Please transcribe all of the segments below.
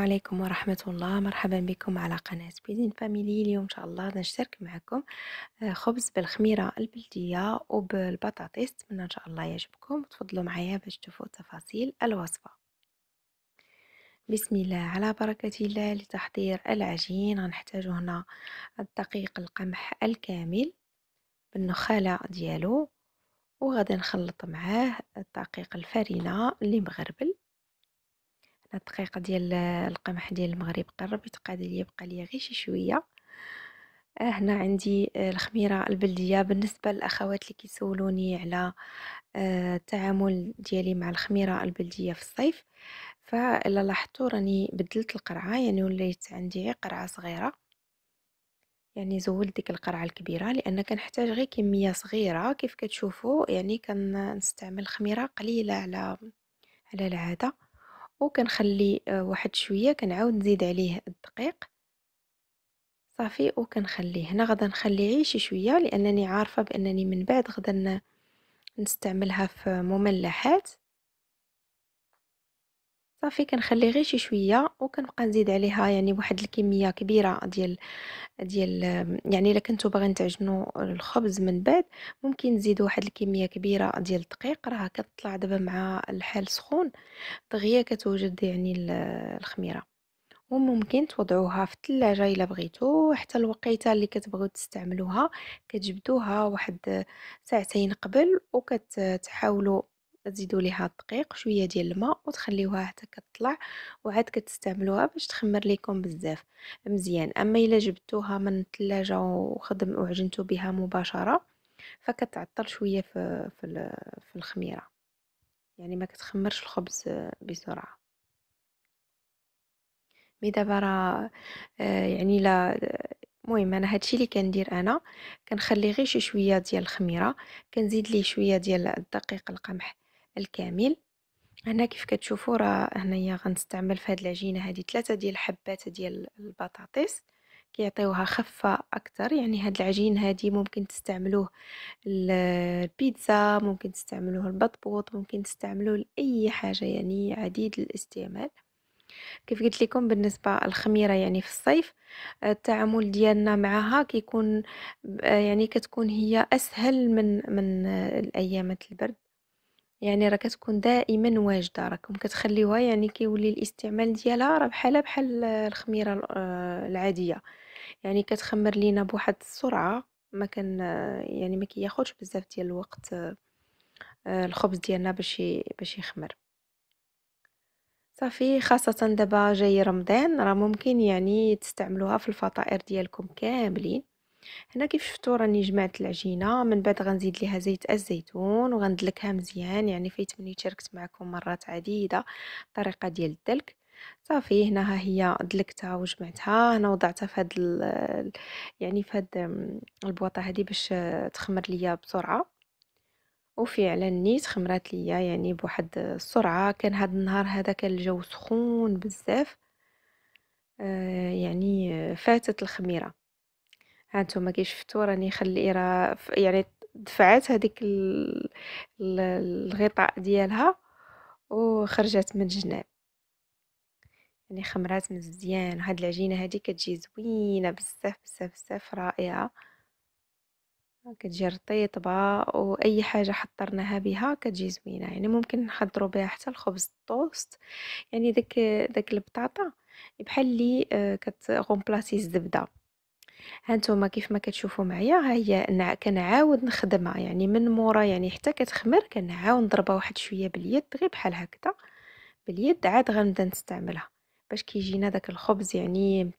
عليكم ورحمة الله مرحبا بكم على قناة بيزين فاميلي اليوم إن شاء الله نشترك معكم آه، خبز بالخميرة البلدية وبالبطاطس نتمنى إن شاء الله يعجبكم تفضلوا معايا باش تشوفوا تفاصيل الوصفة بسم الله على بركة الله لتحضير العجين غنحتاج هنا الدقيق القمح الكامل بالنخالة ديالو وغادي نخلط معاه الدقيق الفارينة اللي مغربل الدقيق ديال القمح ديال المغرب قرب يتقاد لي بقى لي غير شي شويه آه، هنا عندي آه، الخميره البلديه بالنسبه للاخوات اللي كيسولوني على آه، التعامل ديالي مع الخميره البلديه في الصيف فالا لاحظتوا راني بدلت القرعه يعني وليت عندي غير قرعه صغيره يعني زولت ديك القرعه الكبيره لان كنحتاج غير كميه صغيره كيف كتشوفوا يعني كنستعمل خميره قليله على على العاده وكنخلي آه، واحد شويه كنعاود نزيد عليه الدقيق صافي وكنخليه هنا غدا نخليه شي شويه لانني عارفه بانني من بعد غدا نستعملها في مملحات صافي كنخلي غير شي شويه وكنبقى نزيد عليها يعني واحد الكميه كبيره ديال ديال يعني الا كنتو باغيين تعجنوا الخبز من بعد ممكن نزيدوا واحد الكميه كبيره ديال الدقيق راه كتطلع دابا مع الحال سخون دغيا كتوجد يعني الخميره وممكن توضعوها في الثلاجه الا بغيتو حتى الوقيته اللي كتبغيو تستعملوها كتجبدوها واحد ساعتين قبل وكتحاولوا تزيدوا ليها الدقيق شويه ديال الماء وتخليوها حتى كتطلع وعاد كتستعملوها باش تخمر ليكم بزاف مزيان اما الا جبتوها من الثلاجه وخدم وعجنتو بها مباشره فكتعطل شويه في في, في الخميره يعني ما كتخمرش الخبز بسرعه مي دابا راه آه، يعني لا المهم انا هادشي اللي كندير انا كنخلي غير شي شويه ديال الخميره كنزيد ليه شويه ديال الدقيق القمح الكامل هنا كيف كتشوفوا راه هنايا غنستعمل في هذه العجينه هذه ثلاثه ديال الحبات ديال البطاطس كيعطيوها خفه اكثر يعني هاد العجين هادي ممكن تستعملوه البيتزا ممكن تستعملوه البطبوط ممكن تستعملوه لاي حاجه يعني عديد الاستعمال كيف قلت لكم بالنسبه الخميره يعني في الصيف آه، التعامل ديالنا معها كيكون آه، يعني كتكون هي اسهل من من آه، الايامات البرد يعني راه كتكون دائما واجده راكم كتخليوها يعني كيولي الاستعمال ديالها راه بحال بحال الخميره آه، العاديه يعني كتخمر لينا بواحد السرعه ما كان آه، يعني ما كياخذش بزاف ديال الوقت آه، الخبز ديالنا باش باش يخمر صافي خاصه دابا جاي رمضان راه ممكن يعني تستعملوها في الفطائر ديالكم كاملين هنا كيف شفتوا راني جمعت العجينه من بعد غنزيد ليها زيت الزيتون وغندلكها مزيان يعني فايت مني شاركت معكم مرات عديده الطريقه ديال الدلك صافي هنا ها هي دلكتها وجمعتها هنا وضعتها في هاد يعني في هاد البواطه هذه باش تخمر ليا بسرعه وفعلا نيت خمرات ليا يعني بواحد السرعه كان هاد النهار هذا كان الجو سخون بزاف آه، يعني فاتت الخميره هانتوما كي شفتو راني خلي راه يعني دفعت هذيك الغطاء ديالها وخرجت من الجناب يعني خمرات مزيان هاد العجينه هادي كتجي زوينه بزاف بزاف بزاف رائعه كتجي رطيطبه واي حاجه حضرناها بها كتجي زوينه يعني ممكن نحضروا بها حتى الخبز الطوست يعني داك داك البطاطا بحال اللي آه، كتغومبلاسي الزبده هانتوما كيف ما كتشوفوا معايا ها هي كنعاود نخدمها يعني من مورا يعني حتى كتخمر كنعاود نضربها واحد شويه باليد غير بحال هكذا باليد عاد غنبدا نستعملها باش كيجينا داك الخبز يعني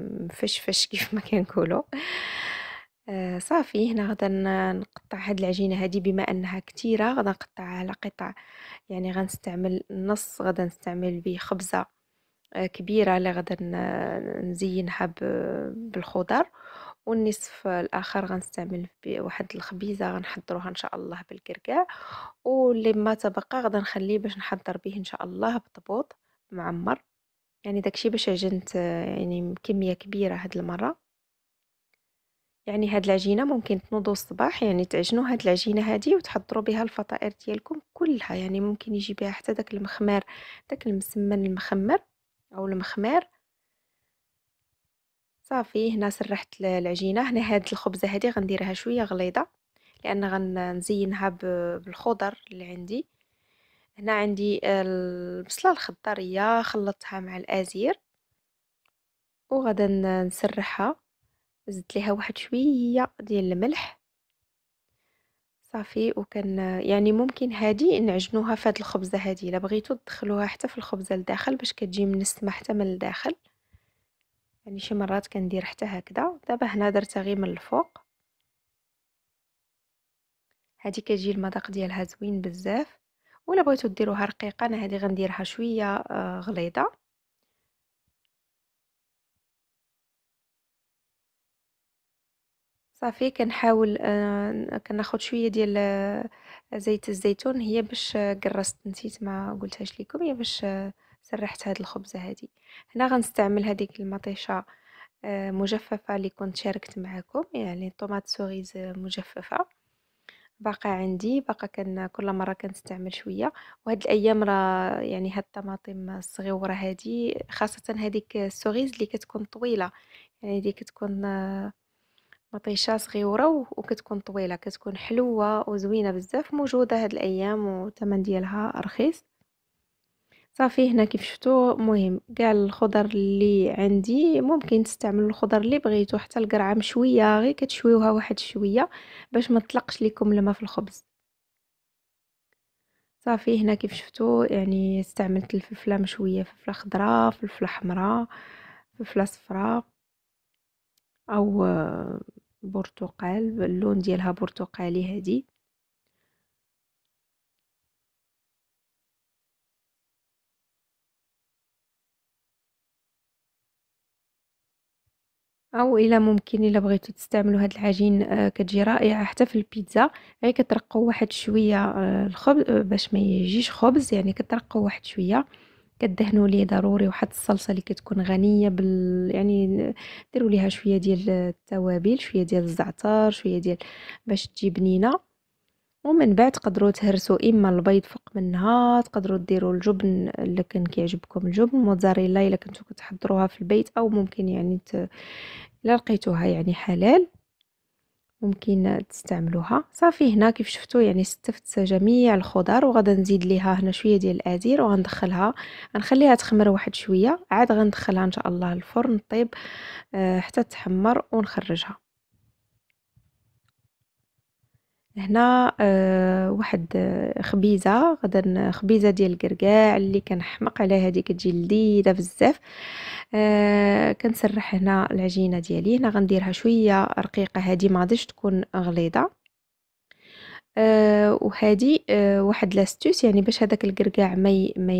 مفشفش كيف ما كنقولوا آه، صافي هنا غدا نقطع هاد العجينه هادي بما انها كتيره غدا نقطعها على قطع يعني غنستعمل نص غدا نستعمل به خبزه كبيرة اللي غدا نزينها بالخضر والنصف الاخر غنستعمل واحد الخبيزه غنحضروها ان شاء الله بالكركاع واللي ما تبقى غدا نخليه باش نحضر به ان شاء الله بطبوط معمر يعني داكشي باش عجنت يعني كميه كبيره هاد المره يعني هاد العجينه ممكن تنوضوا الصباح يعني تعجنوا هاد العجينه هادي وتحضروا بها الفطائر ديالكم كلها يعني ممكن يجي بها حتى داك المخمار داك المسمن المخمر او المخمار صافي هنا سرحت العجينه هنا هاد الخبزه هادي غنديرها شويه غليظه لان غنزينها بالخضر اللي عندي هنا عندي البصله الخضريه خلطتها مع الازير وغادا نسرحها زدت ليها واحد شويه ديال الملح صافي وكان يعني ممكن هادي نعجنوها في هاد الخبزه هادي الا بغيتو تدخلوها حتى في الخبزه لداخل باش كتجي منسمه حتى من الداخل يعني شي مرات كندير حتى هكذا دابا هنا درتها غير من الفوق هادي كتجي المذاق ديالها زوين بزاف ولا بغيتو ديروها رقيقه انا هادي غنديرها شويه آه، غليظه صافي كنحاول كناخذ آه، كناخد شويه ديال آه، زيت الزيتون هي باش آه، قرصت نسيت ما قلتهاش لكم هي باش سرحت هاد الخبزه هادي هنا غنستعمل هذيك المطيشه مجففه اللي كنت شاركت معكم يعني طوماط سوريز مجففه باقا عندي باقا كان كل مره كنستعمل شويه وهاد الايام راه يعني هاد الطماطم الصغيره هادي خاصه هذيك السوريز اللي كتكون طويله يعني هذيك كتكون مطيشه صغيرة وكتكون طويله كتكون حلوه وزوينه بزاف موجوده هاد الايام وثمن ديالها رخيص صافي هنا كيف شفتوا مهم كاع الخضر اللي عندي ممكن تستعملوا الخضر اللي بغيتو حتى القرعه مشويه غير كتشويوها واحد شويه باش ما تطلقش لكم الماء في الخبز صافي هنا كيف شفتوا يعني استعملت الفلفله مشويه فلفله خضراء فلفله حمراء فلفله صفراء او برتقال اللون ديالها برتقالي هادي او الا ممكن الا بغيتو تستعملوا هاد العجين آه كتجي رائعه حتى في البيتزا غير كترقوا واحد شويه آه الخبز آه، باش ما يجيش خبز يعني كترقوا واحد شويه كدهنوا ليه ضروري واحد الصلصه اللي كتكون غنيه بال يعني ديروا ليها شويه ديال التوابل شويه ديال الزعتر شويه ديال باش تجي بنينه ومن بعد تقدروا تهرسوا اما البيض فوق منها تقدروا ديروا الجبن اللي كان كيعجبكم الجبن موزاريلا الا كنتو كتحضروها في البيت او ممكن يعني ت... الا لقيتوها يعني حلال ممكن تستعملوها صافي هنا كيف شفتوا يعني استفدت جميع الخضر وغدا نزيد ليها هنا شويه ديال الازير وغندخلها غنخليها تخمر واحد شويه عاد غندخلها ان شاء الله الفرن طيب حتى تحمر ونخرجها هنا آه واحد آه، خبيزه غدا خبيزه ديال الكركاع اللي كنحمق عليها هذيك كتجي لذيذه بزاف آه كنسرح هنا العجينه ديالي هنا غنديرها شويه رقيقه هذه ما غاديش تكون غليظه آه وهذه آه واحد لاستوس يعني باش هذاك الكركاع ما ما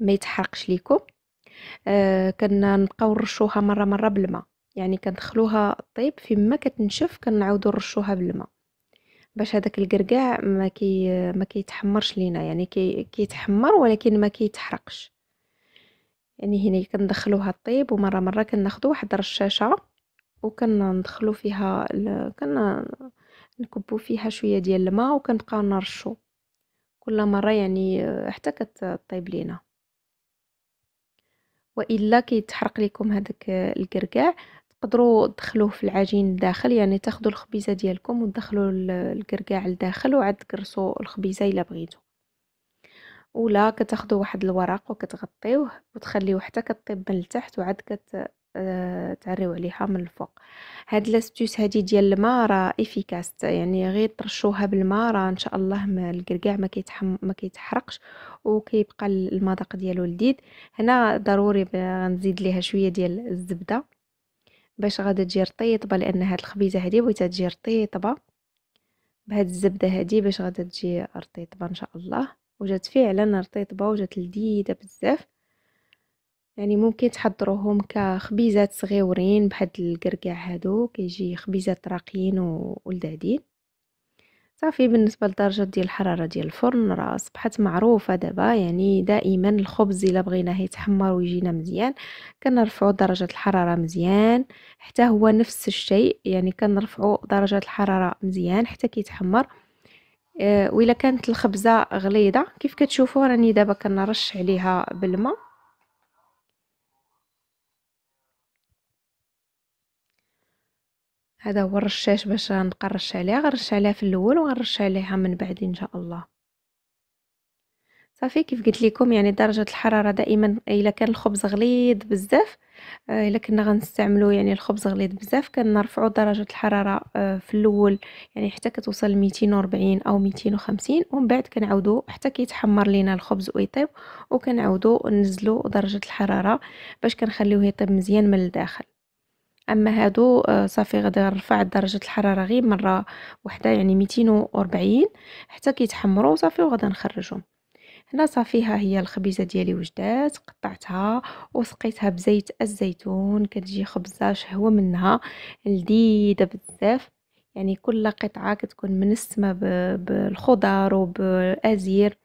ما يتحرقش ليكم آه كنبقاو نرشوها مره مره بالماء يعني كندخلوها طيب في ما كتنشف كنعاودو نرشوها بالماء باش هذاك الكركاع ما كي ما كيتحمرش لينا يعني كي كيتحمر ولكن ما كيتحرقش يعني هنا كندخلوها طيب ومره مره كناخذ واحد الرشاشه وكندخلو فيها ال... كن نكبو فيها شويه ديال الماء وكنبقاو نرشو كل مره يعني حتى كتطيب لينا والا كيتحرق لكم هذاك الكركاع تقدروا تدخلوه في العجين لداخل يعني تاخذوا الخبيزه ديالكم وتدخلوا الكركاع لداخل وعاد تكرسوا الخبيزه الا بغيتو ولا كتاخذوا واحد الورق وكتغطيوه وتخليوه حتى كطيب من التحت وعاد كت آه، تعريو عليها من الفوق هاد لاستيوس هادي ديال الماء راه افيكاس يعني غير ترشوها بالماء راه ان شاء الله ما الكركاع ما كيتحم ما كيتحرقش وكيبقى المذاق ديالو لذيذ هنا ضروري غنزيد ليها شويه ديال الزبده باش غادا تجي رطيطبه لان هاد الخبيزه هادي بغيتها تجي رطيطبه بهاد الزبده هادي باش غادا تجي رطيطبه ان شاء الله وجات فعلا رطيطبه وجات لذيذه بزاف يعني ممكن تحضروهم كخبيزات صغيورين بحد الكركاع هادو كيجي خبيزات راقيين ولذاذين صافي بالنسبه لدرجه ديال الحراره ديال الفرن راه اصبحت معروفه دابا يعني دائما الخبز الا بغيناه يتحمر ويجينا مزيان كنرفعوا درجه الحراره مزيان حتى هو نفس الشيء يعني كنرفعوا درجه الحراره مزيان حتى كيتحمر و آه، وإلا كانت الخبزه غليظه كيف كتشوفوا راني دابا كنرش عليها بالماء هذا هو الرشاش باش نقرش نرش عليها غنرش عليها في الاول وغنرش عليها من بعد ان شاء الله صافي كيف قلت لكم يعني درجه الحراره دائما الا كان الخبز غليظ بزاف آه، الا كنا غنستعملو يعني الخبز غليظ بزاف كنرفعوا درجه الحراره آه، في الاول يعني حتى كتوصل 240 او 250 ومن بعد كنعاودو حتى كيتحمر لينا الخبز ويطيب وكنعاودو ننزلوا درجه الحراره باش كنخليوه يطيب مزيان من الداخل اما هادو آه، صافي غادي نرفع درجه الحراره غير مره وحده يعني 240 حتى كيتحمروا صافي وغادي نخرجهم هنا صافي ها هي الخبيزه ديالي وجدات قطعتها وسقيتها بزيت الزيتون كتجي خبزه شهوه منها لذيذه بزاف يعني كل قطعه كتكون منسمه بالخضر وبالازير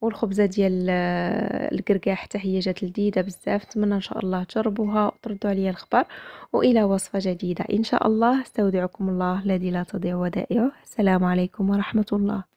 والخبزه ديال آه، الكركاع حتى هي جات لذيذه بزاف نتمنى ان شاء الله تجربوها وتردوا عليا الخبر والى وصفه جديده ان شاء الله استودعكم الله الذي لا تضيع ودائعه السلام عليكم ورحمه الله